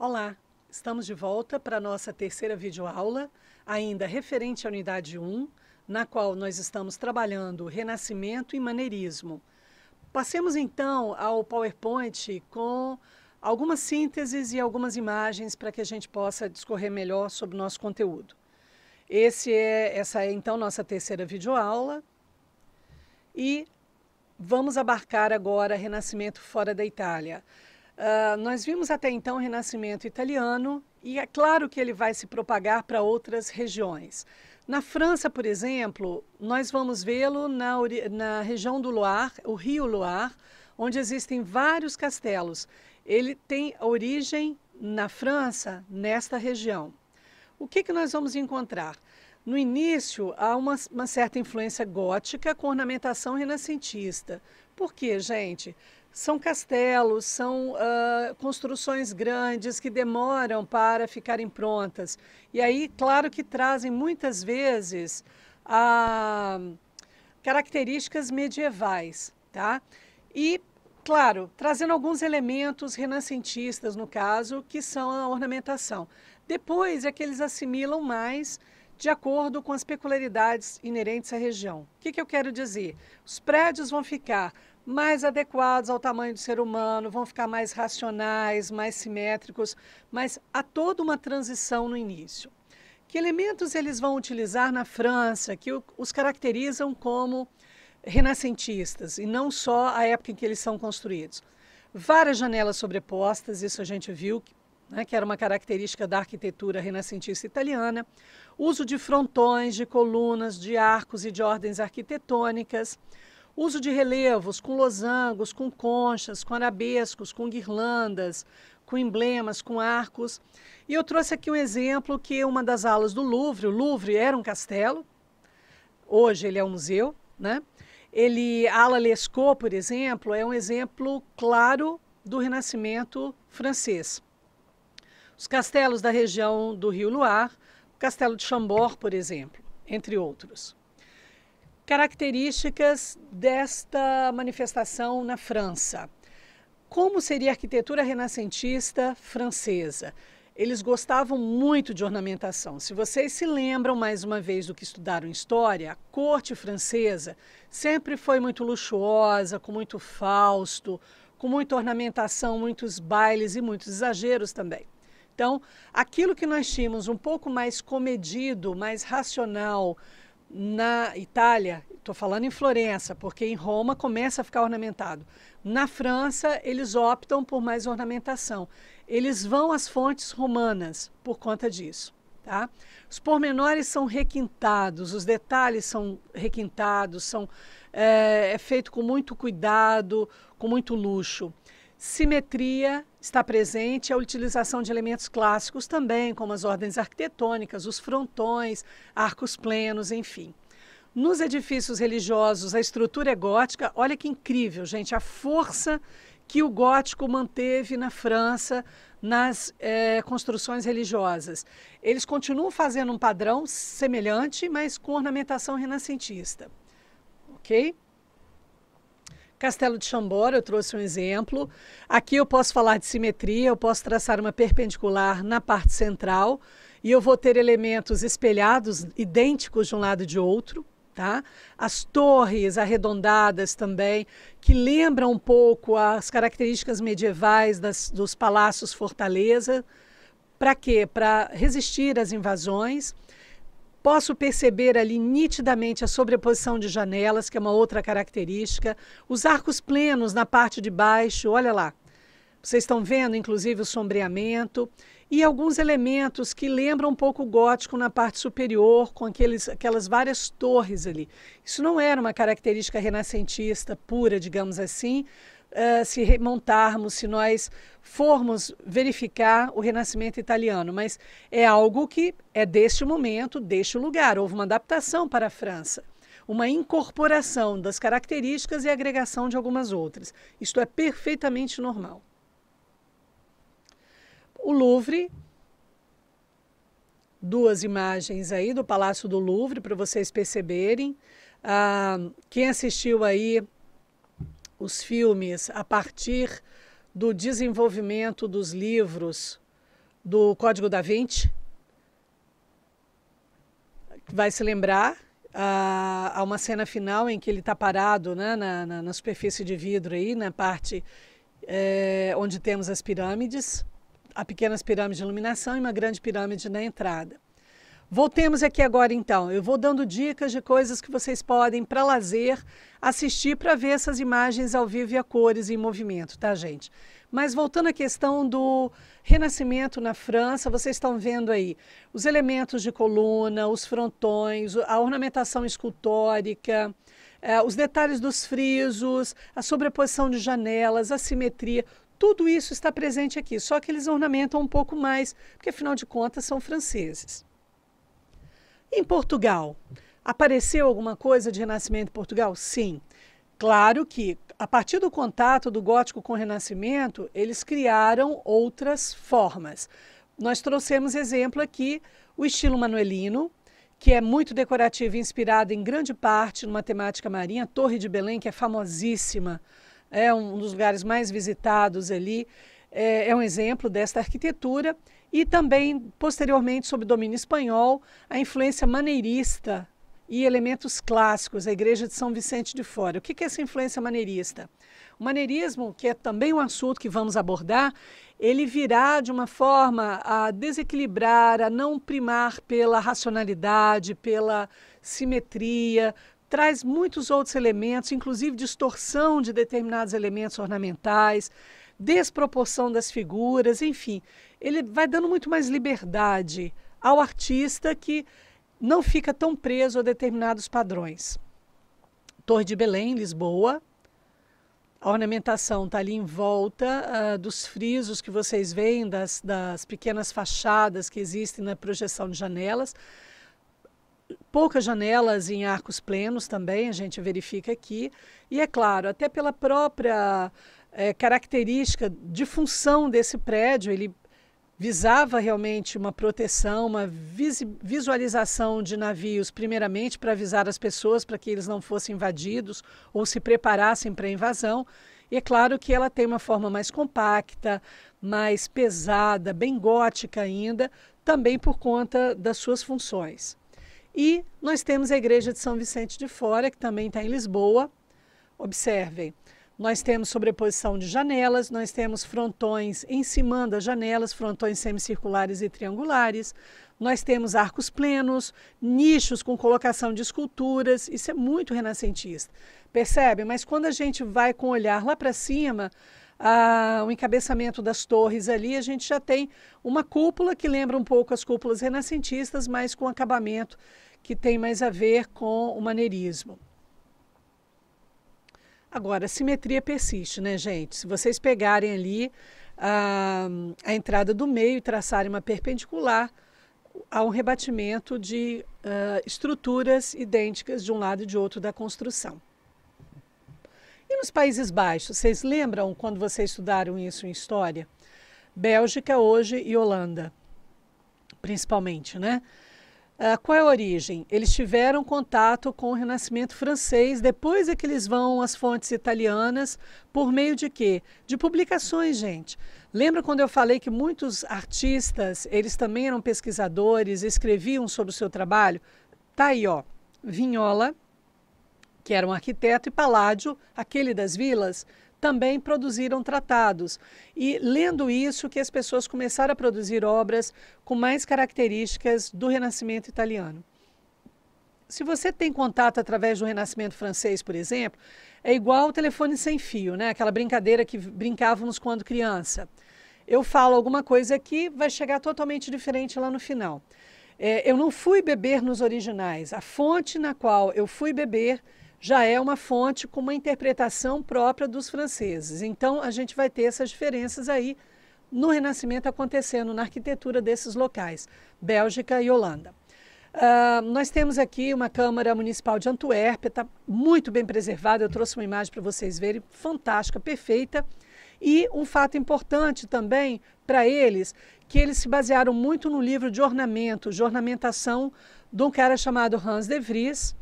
Olá, estamos de volta para a nossa terceira videoaula, ainda referente à unidade 1, na qual nós estamos trabalhando renascimento e maneirismo. Passemos então ao PowerPoint com algumas sínteses e algumas imagens para que a gente possa discorrer melhor sobre o nosso conteúdo. Esse é, essa é então nossa terceira videoaula e vamos abarcar agora Renascimento fora da Itália. Uh, nós vimos até então o renascimento italiano e é claro que ele vai se propagar para outras regiões. Na França, por exemplo, nós vamos vê-lo na, na região do Loire, o rio Loire, onde existem vários castelos. Ele tem origem na França, nesta região. O que, que nós vamos encontrar? No início, há uma, uma certa influência gótica com ornamentação renascentista. Por quê, gente? São castelos, são uh, construções grandes que demoram para ficarem prontas. E aí, claro que trazem muitas vezes uh, características medievais, tá? E, claro, trazendo alguns elementos renascentistas, no caso, que são a ornamentação. Depois é que eles assimilam mais de acordo com as peculiaridades inerentes à região. O que, que eu quero dizer? Os prédios vão ficar mais adequados ao tamanho do ser humano, vão ficar mais racionais, mais simétricos, mas há toda uma transição no início. Que elementos eles vão utilizar na França que os caracterizam como renascentistas e não só a época em que eles são construídos? Várias janelas sobrepostas, isso a gente viu, né, que era uma característica da arquitetura renascentista italiana uso de frontões, de colunas, de arcos e de ordens arquitetônicas, uso de relevos com losangos, com conchas, com arabescos, com guirlandas, com emblemas, com arcos. E eu trouxe aqui um exemplo que uma das alas do Louvre, o Louvre era um castelo, hoje ele é um museu, né? Ele, a ala Lescaut, por exemplo, é um exemplo claro do Renascimento francês. Os castelos da região do Rio Loire Castelo de Chambord, por exemplo, entre outros. Características desta manifestação na França. Como seria a arquitetura renascentista francesa? Eles gostavam muito de ornamentação. Se vocês se lembram mais uma vez do que estudaram história, a corte francesa sempre foi muito luxuosa, com muito fausto, com muita ornamentação, muitos bailes e muitos exageros também. Então, aquilo que nós tínhamos um pouco mais comedido, mais racional na Itália, estou falando em Florença, porque em Roma começa a ficar ornamentado. Na França, eles optam por mais ornamentação. Eles vão às fontes romanas por conta disso. Tá? Os pormenores são requintados, os detalhes são requintados, são, é, é feito com muito cuidado, com muito luxo. Simetria está presente a utilização de elementos clássicos também, como as ordens arquitetônicas, os frontões, arcos plenos, enfim. Nos edifícios religiosos, a estrutura é gótica. Olha que incrível, gente, a força que o gótico manteve na França nas é, construções religiosas. Eles continuam fazendo um padrão semelhante, mas com ornamentação renascentista. Ok? Castelo de Chambora, eu trouxe um exemplo. Aqui eu posso falar de simetria, eu posso traçar uma perpendicular na parte central e eu vou ter elementos espelhados, idênticos de um lado e de outro. Tá? As torres arredondadas também, que lembram um pouco as características medievais das, dos palácios fortaleza. Para quê? Para resistir às invasões. Posso perceber ali nitidamente a sobreposição de janelas, que é uma outra característica, os arcos plenos na parte de baixo, olha lá. Vocês estão vendo, inclusive, o sombreamento e alguns elementos que lembram um pouco o gótico na parte superior, com aqueles, aquelas várias torres ali. Isso não era uma característica renascentista pura, digamos assim, uh, se remontarmos, se nós formos verificar o Renascimento italiano, mas é algo que é deste momento, deste lugar. Houve uma adaptação para a França uma incorporação das características e agregação de algumas outras. Isto é perfeitamente normal. O Louvre, duas imagens aí do Palácio do Louvre para vocês perceberem. Ah, quem assistiu aí os filmes a partir do desenvolvimento dos livros do Código da Vinci. Vai se lembrar a, ah, uma cena final em que ele está parado né, na, na, na, superfície de vidro aí, na parte é, onde temos as pirâmides, a pequenas pirâmide de iluminação e uma grande pirâmide na entrada. Voltemos aqui agora então. Eu vou dando dicas de coisas que vocês podem, para lazer, assistir para ver essas imagens ao vivo e a cores e em movimento, tá, gente? Mas voltando à questão do renascimento na França, vocês estão vendo aí os elementos de coluna, os frontões, a ornamentação escultórica, eh, os detalhes dos frisos, a sobreposição de janelas, a simetria, tudo isso está presente aqui, só que eles ornamentam um pouco mais, porque afinal de contas são franceses. Em Portugal, apareceu alguma coisa de Renascimento em Portugal? Sim. Claro que, a partir do contato do gótico com o Renascimento, eles criaram outras formas. Nós trouxemos exemplo aqui o estilo manuelino, que é muito decorativo e inspirado em grande parte numa temática marinha, a Torre de Belém, que é famosíssima, é um dos lugares mais visitados ali, é, é um exemplo desta arquitetura e também, posteriormente, sob domínio espanhol, a influência maneirista e elementos clássicos, a Igreja de São Vicente de Fora. O que é essa influência maneirista? O maneirismo, que é também um assunto que vamos abordar, ele virá de uma forma a desequilibrar, a não primar pela racionalidade, pela simetria, traz muitos outros elementos, inclusive distorção de determinados elementos ornamentais, desproporção das figuras, enfim. Ele vai dando muito mais liberdade ao artista que não fica tão preso a determinados padrões. Torre de Belém, Lisboa. A ornamentação está ali em volta uh, dos frisos que vocês veem, das, das pequenas fachadas que existem na projeção de janelas. Poucas janelas em arcos plenos também, a gente verifica aqui. E é claro, até pela própria é, característica de função desse prédio, ele visava realmente uma proteção, uma vis visualização de navios, primeiramente para avisar as pessoas para que eles não fossem invadidos ou se preparassem para a invasão. E é claro que ela tem uma forma mais compacta, mais pesada, bem gótica ainda, também por conta das suas funções. E nós temos a Igreja de São Vicente de Fora, que também está em Lisboa. Observem, nós temos sobreposição de janelas, nós temos frontões em cima das janelas, frontões semicirculares e triangulares, nós temos arcos plenos, nichos com colocação de esculturas, isso é muito renascentista. Percebe? Mas quando a gente vai com o olhar lá para cima, ah, o encabeçamento das torres ali, a gente já tem uma cúpula que lembra um pouco as cúpulas renascentistas, mas com acabamento que tem mais a ver com o maneirismo. Agora, a simetria persiste, né, gente? Se vocês pegarem ali a, ah, a entrada do meio e traçarem uma perpendicular, há um rebatimento de uh, estruturas idênticas de um lado e de outro da construção. E nos Países Baixos, vocês lembram quando vocês estudaram isso em história? Bélgica hoje e Holanda, principalmente, né? Uh, qual é a origem? Eles tiveram contato com o Renascimento francês, depois é que eles vão às fontes italianas, por meio de quê? De publicações, gente. Lembra quando eu falei que muitos artistas, eles também eram pesquisadores, escreviam sobre o seu trabalho? Tá aí, ó, Vinhola, que era um arquiteto, e Paládio, aquele das vilas, também produziram tratados. E lendo isso, que as pessoas começaram a produzir obras com mais características do Renascimento italiano. Se você tem contato através do Renascimento francês, por exemplo, é igual o telefone sem fio, né? Aquela brincadeira que brincávamos quando criança. Eu falo alguma coisa aqui, vai chegar totalmente diferente lá no final. É, eu não fui beber nos originais. A fonte na qual eu fui beber já é uma fonte com uma interpretação própria dos franceses. Então, a gente vai ter essas diferenças aí no Renascimento acontecendo, na arquitetura desses locais, Bélgica e Holanda. Uh, nós temos aqui uma Câmara Municipal de Antuérpia, está muito bem preservada, eu trouxe uma imagem para vocês verem, fantástica, perfeita. E um fato importante também para eles, que eles se basearam muito no livro de ornamento, de ornamentação de um cara chamado Hans de Vries,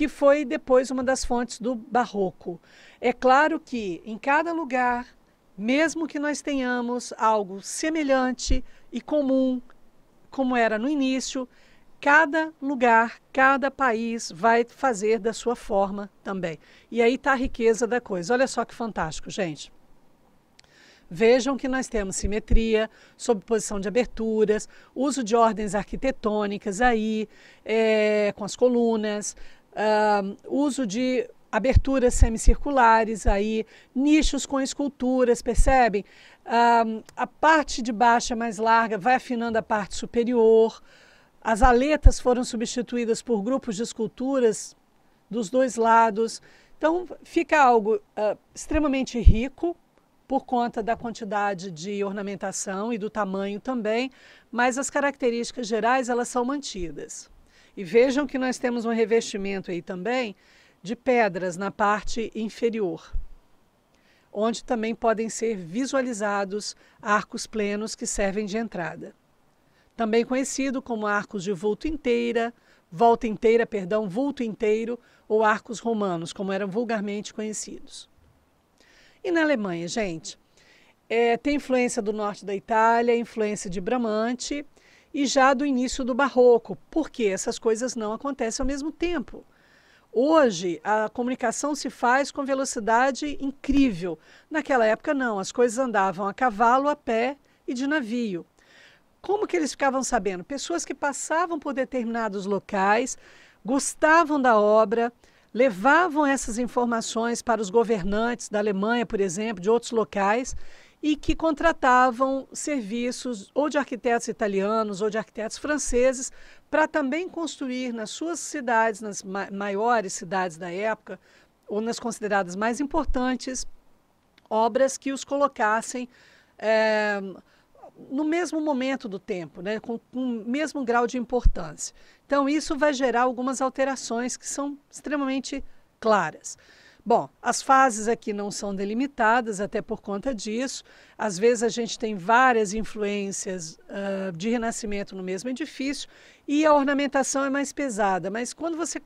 que foi depois uma das fontes do barroco. É claro que em cada lugar, mesmo que nós tenhamos algo semelhante e comum, como era no início, cada lugar, cada país vai fazer da sua forma também. E aí está a riqueza da coisa. Olha só que fantástico, gente. Vejam que nós temos simetria, sobreposição de aberturas, uso de ordens arquitetônicas aí, é, com as colunas, uh, uso de aberturas semicirculares, aí nichos com esculturas, percebem? Uh, a parte de baixo é mais larga, vai afinando a parte superior. As aletas foram substituídas por grupos de esculturas dos dois lados. Então fica algo uh, extremamente rico, por conta da quantidade de ornamentação e do tamanho também, mas as características gerais elas são mantidas. E vejam que nós temos um revestimento aí também de pedras na parte inferior, onde também podem ser visualizados arcos plenos que servem de entrada. Também conhecido como arcos de vulto inteira, volta inteira, perdão, vulto inteiro ou arcos romanos, como eram vulgarmente conhecidos. E na Alemanha, gente, é, tem influência do norte da Itália, influência de Bramante e já do início do Barroco, porque essas coisas não acontecem ao mesmo tempo. Hoje, a comunicação se faz com velocidade incrível. Naquela época, não. As coisas andavam a cavalo, a pé e de navio. Como que eles ficavam sabendo? Pessoas que passavam por determinados locais, gostavam da obra, levavam essas informações para os governantes da Alemanha, por exemplo, de outros locais, e que contratavam serviços ou de arquitetos italianos ou de arquitetos franceses para também construir nas suas cidades, nas ma maiores cidades da época, ou nas consideradas mais importantes, obras que os colocassem é, no mesmo momento do tempo, né, com, com o mesmo grau de importância. Então, isso vai gerar algumas alterações que são extremamente claras. Bom, as fases aqui não são delimitadas, até por conta disso. Às vezes a gente tem várias influências uh, de renascimento no mesmo edifício e a ornamentação é mais pesada, mas quando você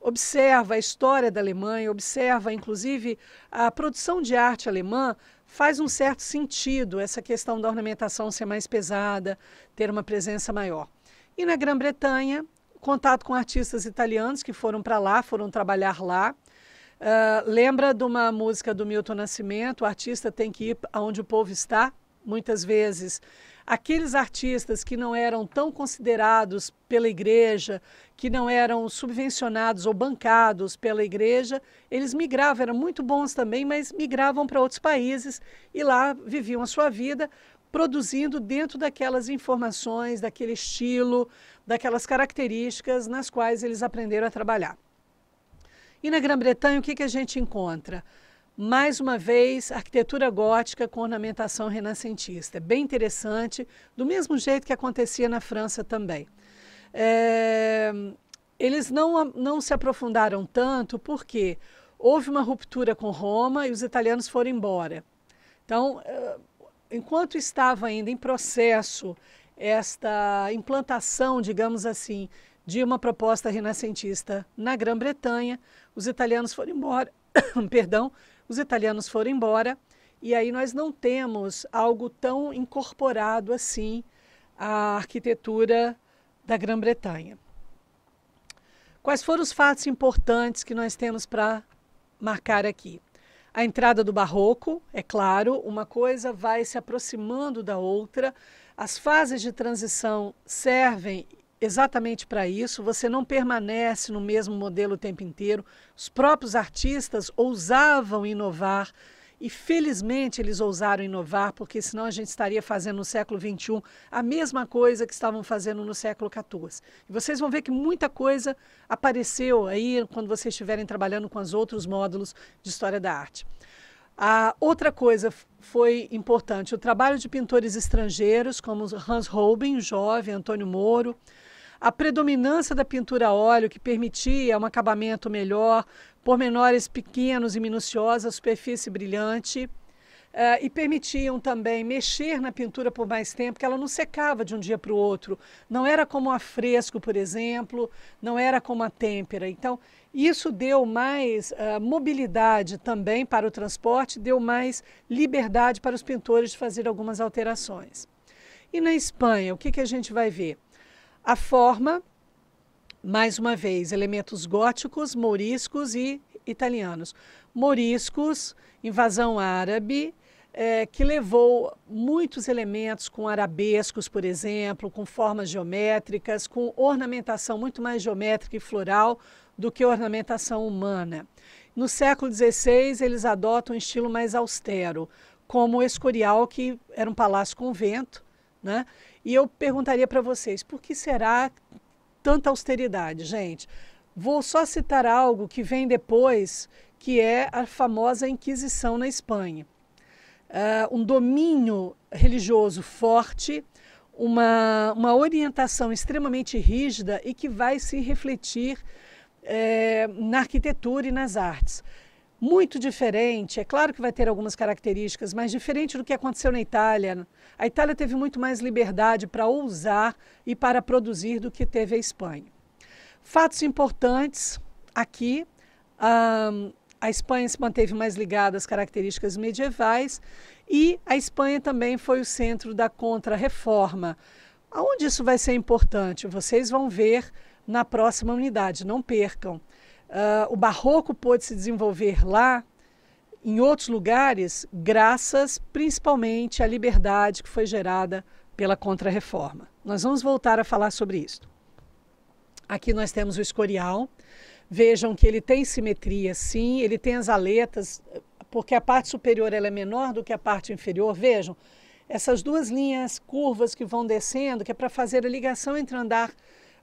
observa a história da Alemanha, observa inclusive a produção de arte alemã, faz um certo sentido essa questão da ornamentação ser mais pesada, ter uma presença maior. E na Grã-Bretanha, contato com artistas italianos que foram para lá, foram trabalhar lá. Uh, lembra de uma música do Milton Nascimento? O artista tem que ir aonde o povo está? Muitas vezes aqueles artistas que não eram tão considerados pela igreja, que não eram subvencionados ou bancados pela igreja, eles migravam, eram muito bons também, mas migravam para outros países e lá viviam a sua vida produzindo dentro daquelas informações, daquele estilo, daquelas características nas quais eles aprenderam a trabalhar. E na Grã-Bretanha, o que, que a gente encontra? Mais uma vez, arquitetura gótica com ornamentação renascentista. É Bem interessante, do mesmo jeito que acontecia na França também. É... Eles não, não se aprofundaram tanto porque houve uma ruptura com Roma e os italianos foram embora. Então, é, enquanto estava ainda em processo esta implantação, digamos assim, de uma proposta renascentista na Grã-Bretanha, os italianos foram embora, perdão, os italianos foram embora e aí nós não temos algo tão incorporado assim à arquitetura da Grã-Bretanha. Quais foram os fatos importantes que nós temos para marcar aqui? A entrada do barroco, é claro, uma coisa vai se aproximando da outra. As fases de transição servem exatamente para isso. Você não permanece no mesmo modelo o tempo inteiro. Os próprios artistas ousavam inovar. E felizmente eles ousaram inovar, porque senão a gente estaria fazendo no século XXI a mesma coisa que estavam fazendo no século XIV. E vocês vão ver que muita coisa apareceu aí quando vocês estiverem trabalhando com os outros módulos de História da Arte. A outra coisa foi importante, o trabalho de pintores estrangeiros, como Hans Holbein, jovem, Antônio Moro, a predominância da pintura a óleo, que permitia um acabamento melhor, pormenores pequenos e minuciosos, a superfície brilhante. Uh, e permitiam também mexer na pintura por mais tempo, que ela não secava de um dia para o outro. Não era como a fresco, por exemplo, não era como a têmpera. Então, isso deu mais uh, mobilidade também para o transporte, deu mais liberdade para os pintores de fazer algumas alterações. E na Espanha, o que, que a gente vai ver? A forma, mais uma vez, elementos góticos, moriscos e italianos. Moriscos, invasão árabe, é, que levou muitos elementos com arabescos, por exemplo, com formas geométricas, com ornamentação muito mais geométrica e floral do que ornamentação humana. No século XVI, eles adotam um estilo mais austero, como o Escorial, que era um palácio-convento, né? E eu perguntaria para vocês, por que será tanta austeridade, gente? Vou só citar algo que vem depois, que é a famosa Inquisição na Espanha. Uh, um domínio religioso forte, uma, uma orientação extremamente rígida e que vai se refletir é, na arquitetura e nas artes muito diferente. É claro que vai ter algumas características, mas diferente do que aconteceu na Itália. A Itália teve muito mais liberdade para ousar e para produzir do que teve a Espanha. Fatos importantes aqui: um, a Espanha se manteve mais ligada às características medievais e a Espanha também foi o centro da contra-reforma. Aonde isso vai ser importante? Vocês vão ver na próxima unidade, não percam. Uh, o barroco pôde se desenvolver lá, em outros lugares, graças principalmente à liberdade que foi gerada pela Contra-Reforma. Nós vamos voltar a falar sobre isso. Aqui nós temos o escorial. Vejam que ele tem simetria, sim, ele tem as aletas, porque a parte superior ela é menor do que a parte inferior. Vejam, essas duas linhas curvas que vão descendo, que é para fazer a ligação entre andar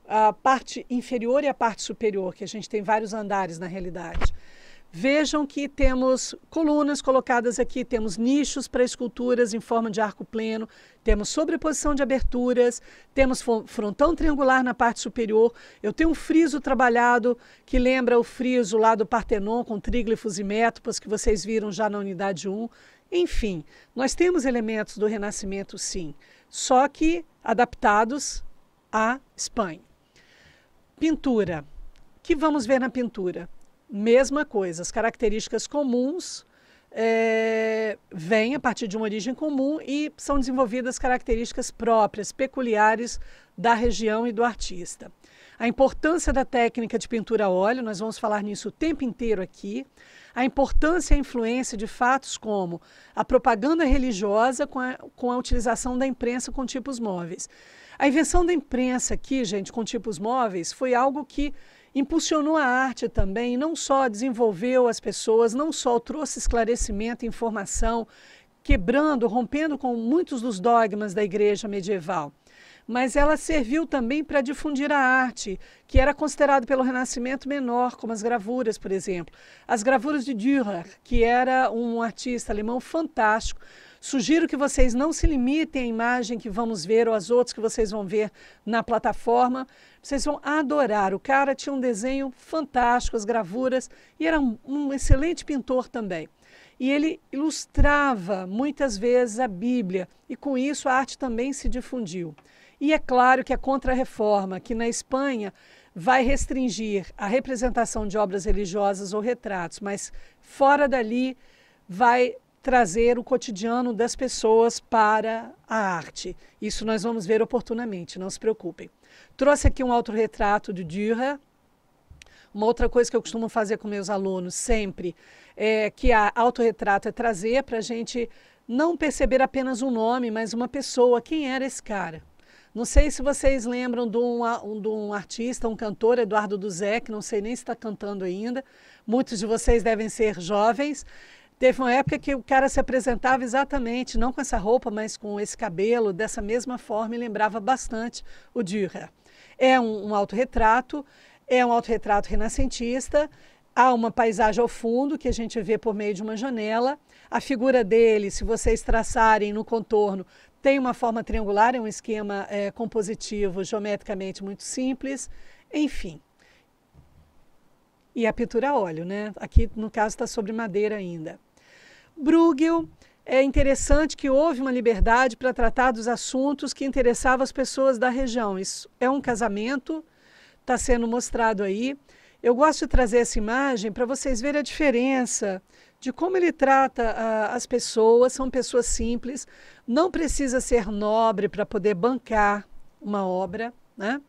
a parte inferior e a parte superior, que a gente tem vários andares na realidade. Vejam que temos colunas colocadas aqui, temos nichos para esculturas em forma de arco pleno, temos sobreposição de aberturas, temos frontão triangular na parte superior. Eu tenho um friso trabalhado que lembra o friso lá do Partenon com tríglifos e métopas que vocês viram já na unidade 1. Enfim, nós temos elementos do Renascimento sim, só que adaptados à Espanha. Pintura. O que vamos ver na pintura? Mesma coisa, as características comuns é, vêm a partir de uma origem comum e são desenvolvidas características próprias, peculiares da região e do artista. A importância da técnica de pintura a óleo, nós vamos falar nisso o tempo inteiro aqui. A importância e a influência de fatos como a propaganda religiosa com a, com a utilização da imprensa com tipos móveis. A invenção da imprensa aqui, gente, com tipos móveis, foi algo que impulsionou a arte também, não só desenvolveu as pessoas, não só trouxe esclarecimento e informação, quebrando, rompendo com muitos dos dogmas da igreja medieval. Mas ela serviu também para difundir a arte, que era considerado pelo Renascimento menor, como as gravuras, por exemplo. As gravuras de Dürer, que era um artista alemão fantástico, Sugiro que vocês não se limitem à imagem que vamos ver ou às outras que vocês vão ver na plataforma. Vocês vão adorar. O cara tinha um desenho fantástico, as gravuras, e era um, um excelente pintor também. E ele ilustrava muitas vezes a Bíblia, e com isso a arte também se difundiu. E é claro que a Contra-Reforma, que na Espanha vai restringir a representação de obras religiosas ou retratos, mas fora dali vai trazer o cotidiano das pessoas para a arte. Isso nós vamos ver oportunamente, não se preocupem. Trouxe aqui um autorretrato de Dürer. Uma outra coisa que eu costumo fazer com meus alunos sempre é que a autorretrato é trazer para a gente não perceber apenas um nome, mas uma pessoa. Quem era esse cara? Não sei se vocês lembram de um, de um artista, um cantor, Eduardo Duzé, que não sei nem se está cantando ainda. Muitos de vocês devem ser jovens. Teve uma época que o cara se apresentava exatamente, não com essa roupa, mas com esse cabelo, dessa mesma forma, e lembrava bastante o Dürer. É um, um autorretrato, é um autorretrato renascentista, há uma paisagem ao fundo que a gente vê por meio de uma janela. A figura dele, se vocês traçarem no contorno, tem uma forma triangular, é um esquema é, compositivo geometricamente muito simples, enfim. E a pintura a óleo, né? Aqui, no caso, está sobre madeira ainda. Bruegel, é interessante que houve uma liberdade para tratar dos assuntos que interessavam as pessoas da região. Isso é um casamento, está sendo mostrado aí. Eu gosto de trazer essa imagem para vocês verem a diferença de como ele trata ah, as pessoas, são pessoas simples, não precisa ser nobre para poder bancar uma obra, né?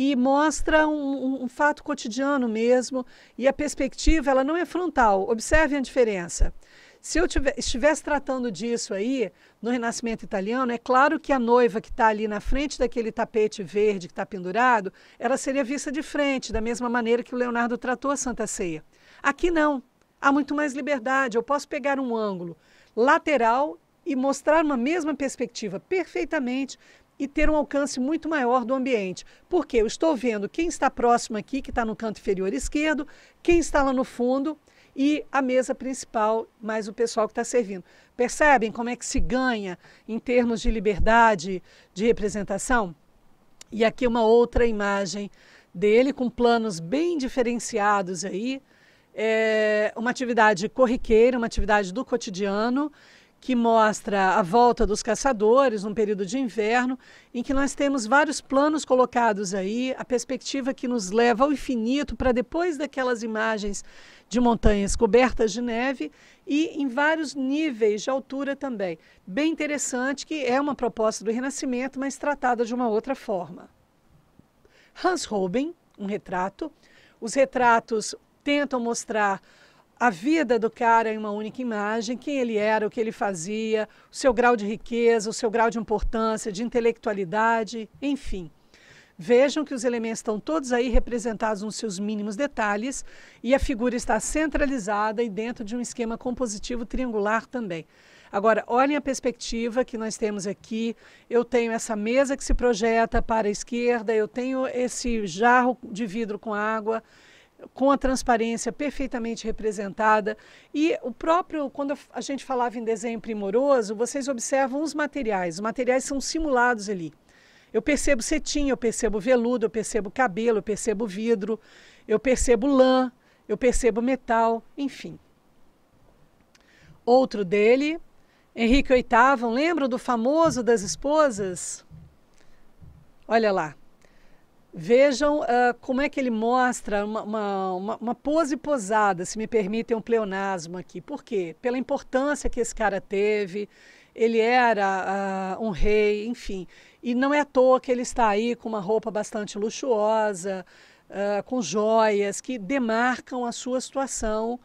E mostra um, um fato cotidiano mesmo, e a perspectiva ela não é frontal. Observem a diferença. Se eu tiver, estivesse tratando disso aí, no Renascimento Italiano, é claro que a noiva que está ali na frente daquele tapete verde que está pendurado, ela seria vista de frente, da mesma maneira que o Leonardo tratou a Santa Ceia. Aqui não. Há muito mais liberdade. Eu posso pegar um ângulo lateral e mostrar uma mesma perspectiva perfeitamente e ter um alcance muito maior do ambiente. Porque eu estou vendo quem está próximo aqui, que está no canto inferior esquerdo, quem está lá no fundo, e a mesa principal, mais o pessoal que está servindo. Percebem como é que se ganha em termos de liberdade de representação? E aqui uma outra imagem dele com planos bem diferenciados aí. É uma atividade corriqueira, uma atividade do cotidiano que mostra a volta dos caçadores num período de inverno, em que nós temos vários planos colocados aí, a perspectiva que nos leva ao infinito para depois daquelas imagens de montanhas cobertas de neve e em vários níveis de altura também. Bem interessante que é uma proposta do Renascimento, mas tratada de uma outra forma. Hans Robin, um retrato. Os retratos tentam mostrar a vida do cara em uma única imagem, quem ele era, o que ele fazia, o seu grau de riqueza, o seu grau de importância, de intelectualidade, enfim. Vejam que os elementos estão todos aí representados nos seus mínimos detalhes e a figura está centralizada e dentro de um esquema compositivo triangular também. Agora, olhem a perspectiva que nós temos aqui. Eu tenho essa mesa que se projeta para a esquerda, eu tenho esse jarro de vidro com água, com a transparência perfeitamente representada. E o próprio, quando a gente falava em desenho primoroso, vocês observam os materiais. Os materiais são simulados ali. Eu percebo cetim, eu percebo veludo, eu percebo cabelo, eu percebo vidro, eu percebo lã, eu percebo metal, enfim. Outro dele, Henrique VIII, lembra do famoso das esposas? Olha lá. Vejam uh, como é que ele mostra uma, uma, uma, pose posada, se me permitem um pleonasmo aqui. Por quê? Pela importância que esse cara teve, ele era uh, um rei, enfim. E não é à toa que ele está aí com uma roupa bastante luxuosa, uh, com joias que demarcam a sua situação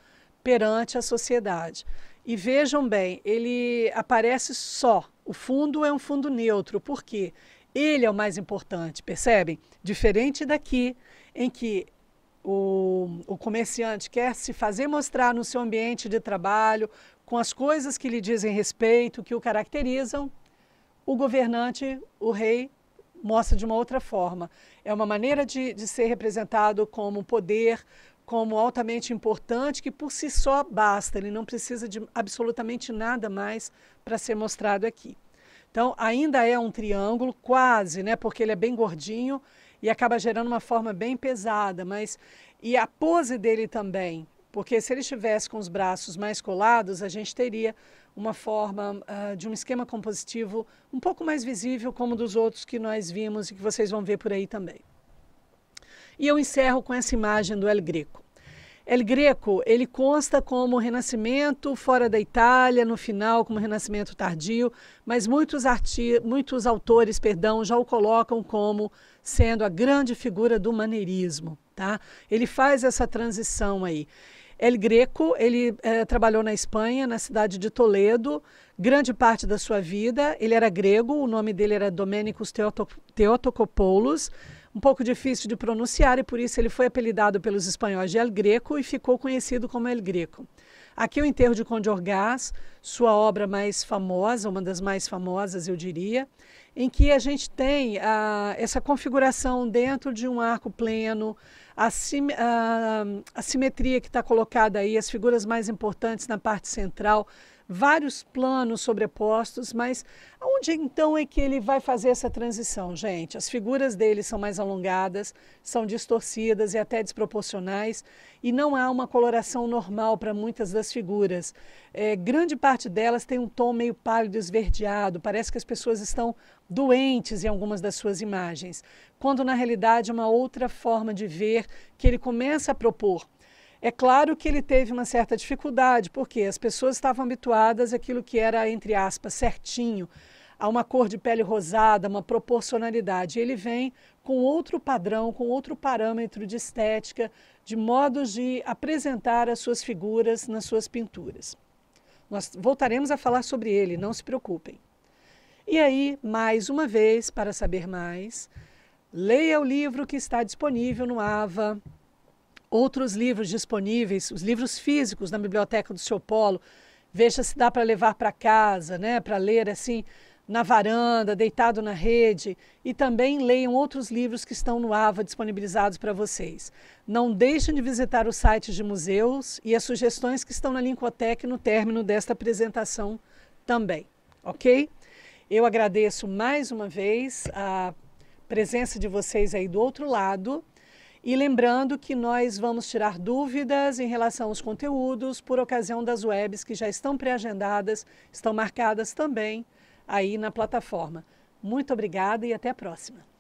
perante a sociedade. E vejam bem, ele aparece só. O fundo é um fundo neutro, porque ele é o mais importante, percebem? Diferente daqui, em que o, o comerciante quer se fazer mostrar no seu ambiente de trabalho, com as coisas que lhe dizem respeito, que o caracterizam, o governante, o rei, mostra de uma outra forma. É uma maneira de, de ser representado como poder, como altamente importante, que por si só basta, ele não precisa de absolutamente nada mais para ser mostrado aqui. Então, ainda é um triângulo, quase, né? Porque ele é bem gordinho e acaba gerando uma forma bem pesada, mas e a pose dele também, porque se ele estivesse com os braços mais colados, a gente teria uma forma uh, de um esquema compositivo um pouco mais visível como dos outros que nós vimos e que vocês vão ver por aí também. E eu encerro com essa imagem do El Greco. El Greco, ele consta como renascimento fora da Itália, no final como renascimento tardio, mas muitos, arti muitos autores perdão, já o colocam como sendo a grande figura do maneirismo. Tá? Ele faz essa transição aí. El Greco, ele é, trabalhou na Espanha, na cidade de Toledo, grande parte da sua vida. Ele era grego, o nome dele era Domênicos Teotocopoulos, um pouco difícil de pronunciar e por isso ele foi apelidado pelos espanhóis de El Greco e ficou conhecido como El Greco. Aqui o enterro de Conde Orgaz, sua obra mais famosa, uma das mais famosas, eu diria, em que a gente tem ah, essa configuração dentro de um arco pleno, a, sim, a, a simetria que está colocada aí, as figuras mais importantes na parte central, vários planos sobrepostos, mas aonde então é que ele vai fazer essa transição, gente? As figuras dele são mais alongadas, são distorcidas e até desproporcionais, e não há uma coloração normal para muitas das figuras. É, grande parte delas tem um tom meio pálido esverdeado, parece que as pessoas estão doentes em algumas das suas imagens, quando na realidade é uma outra forma de ver que ele começa a propor. É claro que ele teve uma certa dificuldade, porque as pessoas estavam habituadas àquilo que era, entre aspas, certinho, a uma cor de pele rosada, uma proporcionalidade. Ele vem com outro padrão, com outro parâmetro de estética, de modos de apresentar as suas figuras nas suas pinturas. Nós voltaremos a falar sobre ele, não se preocupem. E aí, mais uma vez, para saber mais, leia o livro que está disponível no AVA outros livros disponíveis, os livros físicos na biblioteca do seu polo. Veja se dá para levar para casa, né, para ler assim na varanda, deitado na rede, e também leiam outros livros que estão no AVA disponibilizados para vocês. Não deixem de visitar os sites de museus e as sugestões que estão na Lincotec no término desta apresentação também, ok? Eu agradeço mais uma vez a presença de vocês aí do outro lado. E lembrando que nós vamos tirar dúvidas em relação aos conteúdos por ocasião das webs que já estão pré-agendadas, estão marcadas também aí na plataforma. Muito obrigada e até a próxima.